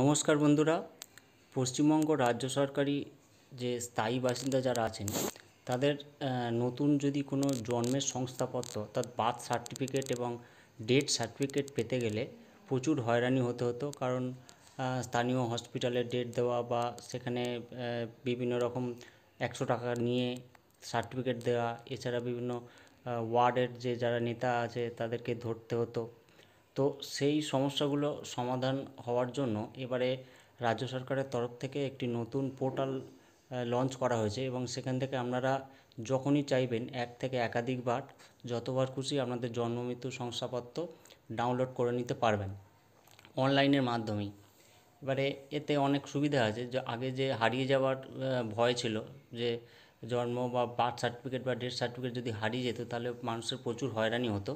নমস্কার বন্ধুরা পশ্চিমবঙ্গ রাজ্য সরকারি যে স্থায়ী বাসিন্দা যারা আছেন তাদের নতুন যদি কোনো জন্মের সংস্থাপত্র তার বার্থ সার্টিফিকেট এবং ডেথ সার্টিফিকেট পেতে গেলে প্রচুর হয়রানি হতে হতো কারণ স্থানীয় হসপিটালে ডেট দেওয়া বা সেখানে বিভিন্ন রকম একশো টাকা নিয়ে সার্টিফিকেট দেওয়া এছাড়া বিভিন্ন ওয়ার্ডের যে যারা নেতা আছে তাদেরকে ধরতে হতো তো সেই সমস্যাগুলো সমাধান হওয়ার জন্য এবারে রাজ্য সরকারের তরফ থেকে একটি নতুন পোর্টাল লঞ্চ করা হয়েছে এবং সেখান থেকে আপনারা যখনই চাইবেন এক থেকে একাধিকবার যতবার খুশি আপনাদের জন্ম মৃত্যু শংসাপত্র ডাউনলোড করে নিতে পারবেন অনলাইনের মাধ্যমেই এবারে এতে অনেক সুবিধা আছে যে আগে যে হারিয়ে যাওয়ার ভয় ছিল যে জন্ম বা বার্থ সার্টিফিকেট বা ডেথ সার্টিফিকেট যদি হারিয়ে যেত তাহলে মানুষের প্রচুর হয়রানি হতো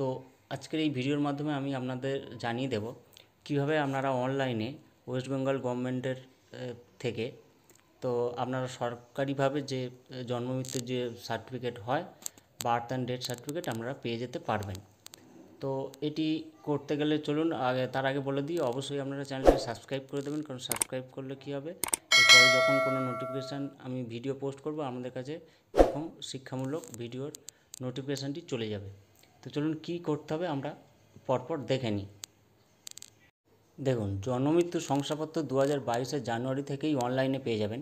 তো আজকের এই ভিডিওর মাধ্যমে আমি আপনাদের জানিয়ে দেব কিভাবে আপনারা অনলাইনে ওয়েস্ট বেঙ্গল গভর্নমেন্টের থেকে তো আপনারা সরকারিভাবে যে জন্মমৃত্যুর যে সার্টিফিকেট হয় বার্থ অ্যান্ড ডেথ সার্টিফিকেট আপনারা পেয়ে যেতে পারবেন তো এটি করতে গেলে চলুন আগে তার আগে বলে দিই অবশ্যই আপনারা চ্যানেলটি সাবস্ক্রাইব করে দেবেন কারণ সাবস্ক্রাইব করলে কি হবে এরপরে যখন কোনো নোটিফিকেশান আমি ভিডিও পোস্ট করব আমাদের কাছে এরকম শিক্ষামূলক ভিডিওর নোটিফিকেশানটি চলে যাবে তো চলুন কী করতে হবে আমরা পরপর দেখে নিই দেখুন জনমৃত্যু শংসাপত্র দু হাজার বাইশের জানুয়ারি থেকেই অনলাইনে পেয়ে যাবেন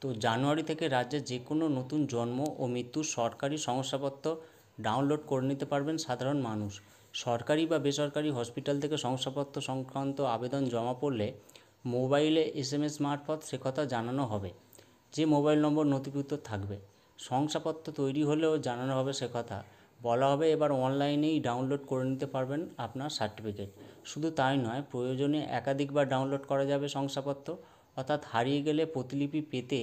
তো জানুয়ারি থেকে রাজ্যে যে কোনো নতুন জন্ম ও মৃত্যুর সরকারি শংসাপত্র ডাউনলোড করে নিতে পারবেন সাধারণ মানুষ সরকারি বা বেসরকারি হসপিটাল থেকে শংসাপত্র সংক্রান্ত আবেদন জমা পড়লে মোবাইলে এস এম এস মারফত সে কথা জানানো হবে যে মোবাইল নম্বর নথিভুক্ত থাকবে শংসাপত্র তৈরি হলেও জানানো হবে সে কথা বলা হবে এবার অনলাইনেই ডাউনলোড করে নিতে পারবেন আপনার সার্টিফিকেট শুধু তাই নয় প্রয়োজনে একাধিকবার ডাউনলোড করা যাবে শংসাপত্র অর্থাৎ হারিয়ে গেলে প্রতিলিপি পেতে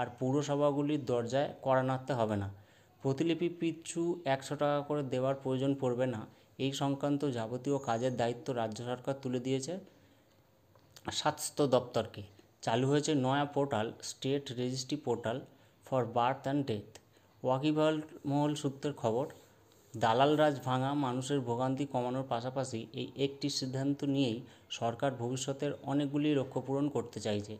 আর পৌরসভাগুলির দরজায় করা নাড়তে হবে না প্রতিলিপি পিছু একশো টাকা করে দেওয়ার প্রয়োজন পড়বে না এই সংক্রান্ত যাবতীয় কাজের দায়িত্ব রাজ্য সরকার তুলে দিয়েছে স্বাস্থ্য দপ্তরকে চালু হয়েছে নয়া portal state registry portal for birth and death ওয়াকিবহল মহল সূত্রের খবর দালাল রাজ ভাঙা মানুষের ভোগান্তি কমানোর পাশাপাশি এই একটি সিদ্ধান্ত নিয়েই সরকার ভবিষ্যতের অনেকগুলি লক্ষ্য পূরণ করতে চাইছে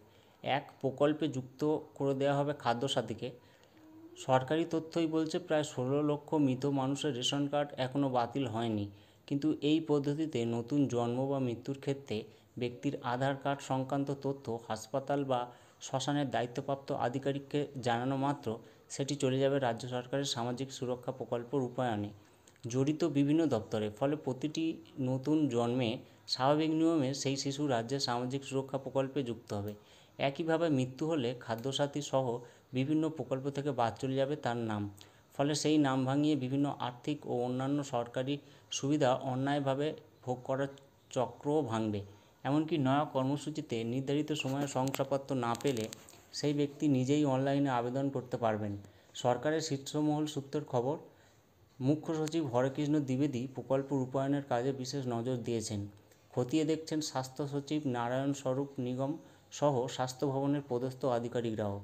এক প্রকল্পে যুক্ত করে দেওয়া হবে খাদ্যসাথীকে সরকারি তথ্যই বলছে প্রায় ষোলো লক্ষ মৃত মানুষের রেশন কার্ড এখনও বাতিল হয়নি কিন্তু এই পদ্ধতিতে নতুন জন্ম বা মৃত্যুর ক্ষেত্রে ব্যক্তির আধার কার্ড সংক্রান্ত তথ্য হাসপাতাল বা শ্মশানের দায়িত্বপ্রাপ্ত আধিকারিককে জানানো মাত্র সেটি চলে যাবে রাজ্য সরকারের সামাজিক সুরক্ষা প্রকল্প রূপায়ণে জড়িত বিভিন্ন দপ্তরে ফলে প্রতিটি নতুন জন্মে স্বাভাবিক নিয়মে সেই শিশু রাজ্যের সামাজিক সুরক্ষা প্রকল্পে যুক্ত হবে একইভাবে মৃত্যু হলে খাদ্যসাথী সহ বিভিন্ন প্রকল্প থেকে বাদ চলে যাবে তার নাম ফলে সেই নাম ভাঙিয়ে বিভিন্ন আর্থিক ও অন্যান্য সরকারি সুবিধা অন্যায়ভাবে ভোগ করার চক্রও ভাঙবে এমনকি নয়া কর্মসূচিতে নির্ধারিত সময়ে শংসাপত্র না পেলে সেই ব্যক্তি নিজেই অনলাইনে আবেদন করতে পারবেন সরকারের শীর্ষমহল সূত্রের খবর মুখ্য সচিব হরেকৃষ্ণ দ্বিবেদী প্রকল্প রূপায়ণের কাজে বিশেষ নজর দিয়েছেন খতিয়ে দেখছেন স্বাস্থ্য সচিব নারায়ণ স্বরূপ নিগম সহ স্বাস্থ্য ভবনের পদস্থ আধিকারিকরাও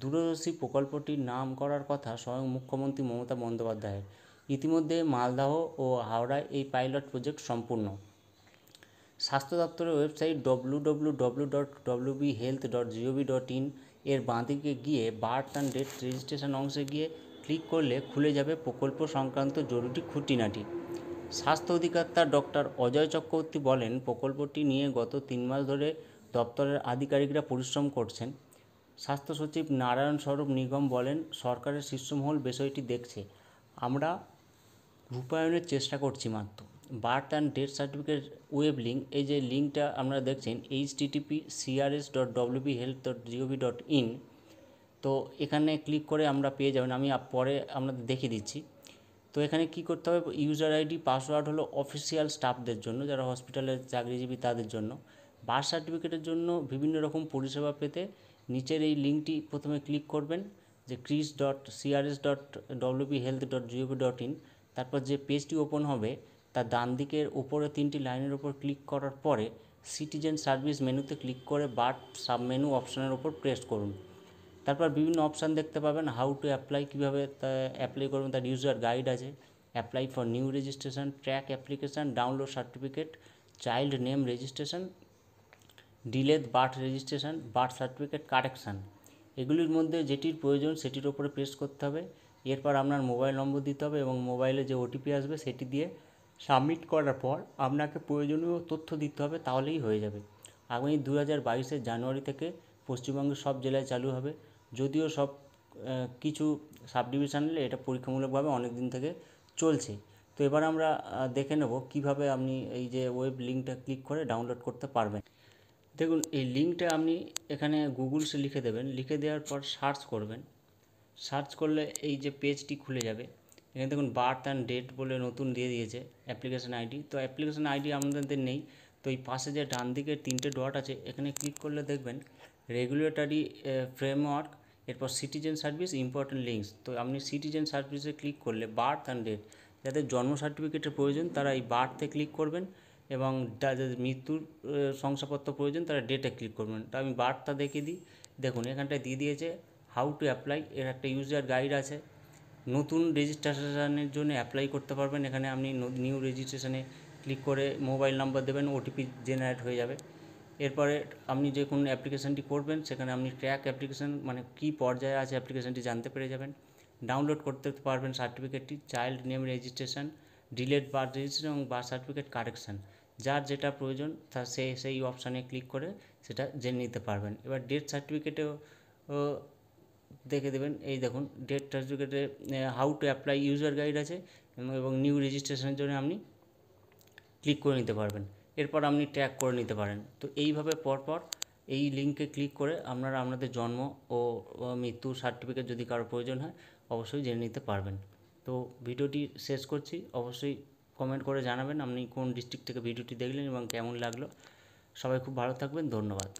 দূরদর্শী প্রকল্পটির নাম করার কথা স্বয়ং মুখ্যমন্ত্রী মমতা বন্দ্যোপাধ্যায়ের ইতিমধ্যে মালদহ ও হাওড়ায় এই পাইলট প্রজেক্ট সম্পূর্ণ স্বাস্থ্য দপ্তরের website W W W dot W B health dot gov dot in এর বাঁদিকে গিয়ে বার্থ অ্যান্ড ডেথ রেজিস্ট্রেশন অংশে গিয়ে ক্লিক করলে খুলে যাবে প্রকল্প সংক্রান্ত জরুরি খুঁটিনাটি স্বাস্থ্য অধিকর্তা ডক্টর অজয় চক্রবর্তী বলেন প্রকল্পটি নিয়ে গত তিন মাস ধরে দপ্তরের আধিকারিকরা পরিশ্রম করছেন স্বাস্থ্য সচিব নারায়ণ স্বরূপ নিগম বলেন সরকারের শীর্ষমহল বিষয়টি দেখছে আমরা রূপায়ণের চেষ্টা করছি মাত্র birth and death certificate web link এই যে লিঙ্কটা আপনারা দেখছেন HTTP CRS dot WB health dot gov dot in তো এখানে ক্লিক করে আমরা পেয়ে যাবেন আমি পরে আপনাদের দেখিয়ে দিচ্ছি তো এখানে কি করতে হবে ইউজার আইডি পাসওয়ার্ড হলো অফিসিয়াল স্টাফদের জন্য যারা হসপিটালের চাকরিজীবী তাদের জন্য বার্থ সার্টিফিকেটের জন্য বিভিন্ন রকম পরিষেবা পেতে নিচের এই লিঙ্কটি প্রথমে ক্লিক করবেন যে ক্রিস dot CRS dot WB health dot gov dot in তারপর যে পেজটি ওপেন হবে তার ডান দিকের উপরে তিনটি লাইনের ওপর ক্লিক করার পরে সিটিজেন সার্ভিস মেনুতে ক্লিক করে বাট সাবমেনু অপশানের ওপর প্রেস করুন তারপর বিভিন্ন অপশান দেখতে পাবেন হাউ টু অ্যাপ্লাই কীভাবে তা অ্যাপ্লাই করবেন তার ইউজার গাইড আছে apply for new registration track application download certificate child name registration delayed birth registration birth certificate correction এগুলির মধ্যে যেটির প্রয়োজন সেটির ওপরে প্রেস করতে হবে এরপর আপনার মোবাইল নম্বর দিতে হবে এবং মোবাইলে যে ওটিপি আসবে সেটি দিয়ে সাবমিট করার পর আপনাকে প্রয়োজনীয় তথ্য দিতে হবে তাহলেই হয়ে যাবে আগামী দু হাজার বাইশের জানুয়ারি থেকে পশ্চিমবঙ্গের সব জেলায় চালু হবে যদিও সব কিছু সাব ডিভিশনালে এটা পরীক্ষামূলকভাবে অনেক দিন থেকে চলছে তো এবার আমরা দেখে নেব কিভাবে আপনি এই যে ওয়েব লিঙ্কটা ক্লিক করে ডাউনলোড করতে পারবেন দেখুন এই লিঙ্কটা আপনি এখানে গুগলসে লিখে দেবেন লিখে দেওয়ার পর সার্চ করবেন সার্চ করলে এই যে পেজটি খুলে যাবে এখানে দেখুন বার্থ অ্যান্ড ডেট বলে নতুন দিয়ে দিয়েছে অ্যাপ্লিকেশান আইডি তো অ্যাপ্লিকেশান আইডি আমাদের নেই তো এই পাশে যে ডান দিকে তিনটে ডট আছে এখানে ক্লিক করলে দেখবেন রেগুলেটরি ফ্রেমওয়ার্ক এরপর সিটিজেন সার্ভিস ইম্পর্ট্যান্ট লিঙ্কস তো আপনি সিটিজেন সার্ভিসে ক্লিক করলে বার্থ অ্যান্ড ডেট যাদের জন্ম সার্টিফিকেটের প্রয়োজন তারা এই বার্থে ক্লিক করবেন এবং যাদের মৃত্যুর শংসাপত্র প্রয়োজন তারা ডেটে ক্লিক করবেন তো আমি বার্থটা দেখিয়ে দিই দেখুন এখানটায় দিয়ে দিয়েছে হাউ টু অ্যাপ্লাই এর একটা ইউজার গাইড আছে নতুন রেজিস্ট্রেশনের জন্য অ্যাপ্লাই করতে পারবেন এখানে আপনি নিউ রেজিস্ট্রেশনে ক্লিক করে মোবাইল নাম্বার দেবেন ওটিপি জেনারেট হয়ে যাবে এরপরে আপনি যে কোনো অ্যাপ্লিকেশানটি করবেন সেখানে আপনি ট্র্যাক অ্যাপ্লিকেশান মানে কী পর্যায়ে আছে অ্যাপ্লিকেশানটি জানতে পেরে যাবেন ডাউনলোড করতে পারবেন সার্টিফিকেটটি child name registration delayed birth registration এবং বার্থ সার্টিফিকেট কারেকশান যার যেটা প্রয়োজন তা সে সেই অপশানে ক্লিক করে সেটা জেনে নিতে পারবেন এবার ডেথ সার্টিফিকেটেও দেখে দেবেন এই দেখুন ডেট সার্টিফিকেটে how to apply user guide আছে এবং নিউ রেজিস্ট্রেশনের জন্য আপনি ক্লিক করে নিতে পারবেন এরপর আপনি ট্র্যাক করে নিতে পারেন তো এইভাবে পরপর এই লিঙ্কে ক্লিক করে আপনারা আপনাদের জন্ম ও মৃত্যু সার্টিফিকেট যদি কারো প্রয়োজন হয় অবশ্যই জেনে নিতে পারবেন তো ভিডিওটি শেষ করছি অবশ্যই কমেন্ট করে জানাবেন আপনি কোন ডিস্ট্রিক্ট থেকে ভিডিওটি দেখলেন এবং কেমন লাগলো সবাই খুব ভালো থাকবেন ধন্যবাদ